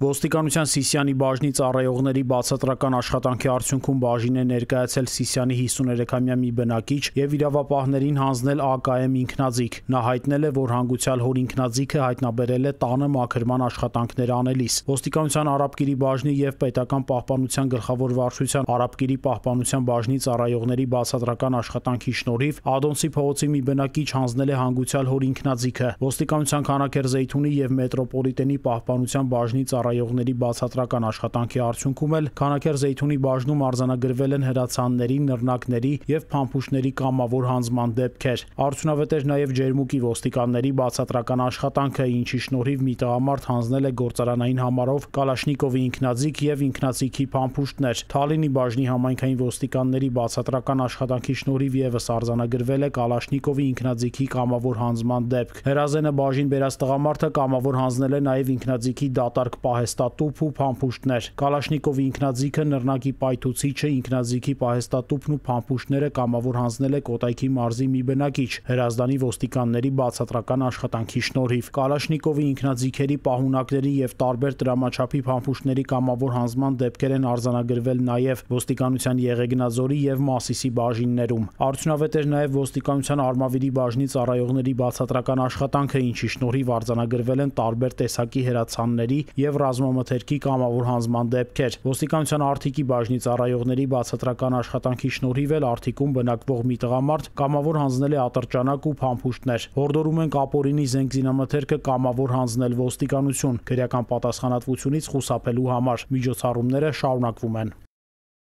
Ոստիկանության Սիսյանի բաժնի ծառայողների բացատրական աշխատանքի արդյունքում բաժին է ներկայացել Սիսյանի 53-ամյա մի բնակիչ եւ իրավապահներին հանձնել ԱԿՄ ինքնաձիգ։ Նա հայտնել է, որ հանգուցյալ հոր ինքնաձիգը հայտնաբերել է տանը մաքրման աշխատանքներ անելիս։ Ոստիկանության Արաբկիրի բաժնի եւ պետական պահպանության գլխավոր վարչության Արաբկիրի պահպանության բաժնի ծառայողների բացատրական աշխատանքի շնորհիվ Ադոնցի փողոցի մի բնակիչ հանձնել է հանգուցյալ հոր ինքնաձիգը։ Ոստիկանության Քանաքերզեյթունի եւ մետրոպոլիտենի պահպանության բաժնի ծառայողների ծառայողների բացատրական աշխատանքի արդյունքում էլ Քանաքեր Զեյթունի բաժնում արձանագրվել են հրացանների, նռնակների եւ փամփուշտների կամավոր հանձման դեպքեր։ Արդյունավետ էր նաեւ ջերմուկի ոստիկանների բացատրական աշխատանքը, ինչի շնորհիվ մի տղամարդ հանձնել է գործարանային համարով Կալաշնիկովի ինքնաձիգ եւ ինքնաձիգի փամփուշտներ։ Թալինի բաժնի համայնքային ոստիկանների բացատրական աշխատանքի շնորհիվ եւս արձանագրվել է Կալաշնիկովի ինքնաձիգի կամավոր հանձման դեպք։ Հրազենը բաժին բերած տղամարդը կամավոր հանձնել է նաեւ ինքնաձիգի դատարկ պահ պահեստատուփ ու փամփուշտներ։ Կալաշնիկովի ինքնաձիգը, նռնակի պայթուցիչը, ինքնաձիգի պահեստատուփն ու փամփուշտները կամավոր հանձնել է Կոտայքի մարզի մի բնակիչ Հերազդանի ոստիկանների բացատրական աշխատանքի շնորհիվ։ Կալաշնիկովի ինքնաձիգերի պահունակների եւ տարբեր դրամաչափի փամփուշտների կամավոր հանձնման դեպքեր են արձանագրվել նաեւ ոստիկանության Եղեգնաձորի եւ Մասիսի բաժիններում։ Արդյունավետ էր նաեւ ոստիկանության Արմավիրի բաժնի ծառայողների բացատրական աշխատանքը, ինչի շնորհիվ արձանագրվել են տարբեր տեսակի հերացանների եւ ռա ռազմամթերքի կամավոր հանձման դեպքեր։ Ոստիկանության արտիկի բաժնի ծառայողների բացատրական աշխատանքի շնորհիվ էլ արտիկում բնակվող մի տղամարդ կամավոր հանձնել է ատրճանակ ու փամփուշտներ։ Հորդորում են կապորինի զենգզինամթերքը կամավոր հանձնել ոստիկանություն, քրեական պատասխանատվությունից խուսափելու համար։ Միջոցառումները շարունակվում են։